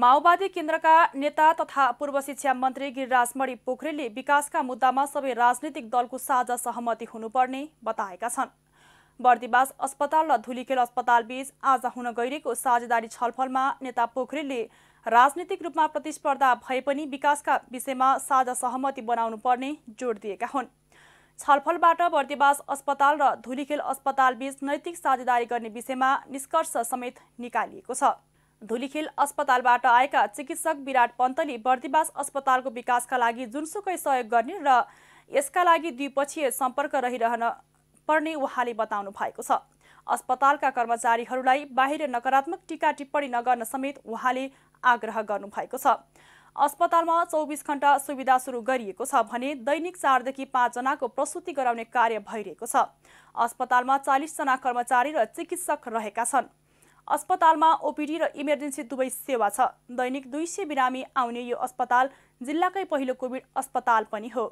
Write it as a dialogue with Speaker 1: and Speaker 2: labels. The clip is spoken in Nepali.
Speaker 1: माओवादी केन्द्रका नेता तथा पूर्व शिक्षा मन्त्री गिरिराज मणि पोखरेलले विकासका मुद्दामा सबै राजनीतिक दलको साझा सहमति हुनुपर्ने बताएका छन् बर्दिवास अस्पताल र धुलीखेल अस्पतालबीच आज हुन गइरहेको साझेदारी छलफलमा नेता पोखरेलले राजनीतिक रूपमा प्रतिस्पर्धा भए पनि विकासका विषयमा साझा सहमति बनाउनुपर्ने जोड दिएका हुन् छलफलबाट बर्दिवास अस्पताल र धुलीखेल अस्पतालबीच नैतिक साझेदारी गर्ने विषयमा निष्कर्ष समेत निकालिएको छ धुलिखेल अस्पतालबाट आएका चिकित्सक विराट पन्तले बर्दिवास अस्पतालको विकासका लागि जुनसुकै सहयोग गर्ने र यसका लागि द्विपक्षीय सम्पर्क रहिरहन पर्ने उहाँले बताउनु भएको छ अस्पतालका कर्मचारीहरूलाई बाहिर नकारात्मक टिका टिप्पणी नगर्न समेत उहाँले आग्रह गर्नुभएको छ अस्पतालमा चौबिस घण्टा सुविधा सुरु गरिएको छ भने दैनिक चारदेखि पाँचजनाको प्रसुति गराउने कार्य भइरहेको छ अस्पतालमा चालिसजना कर्मचारी र चिकित्सक रहेका छन् अस्पतालमा ओपिडी र इमर्जेन्सी दुवै सेवा छ दैनिक दुई सय बिरामी आउने यो अस्पताल जिल्लाकै पहिलो कोभिड अस्पताल पनि हो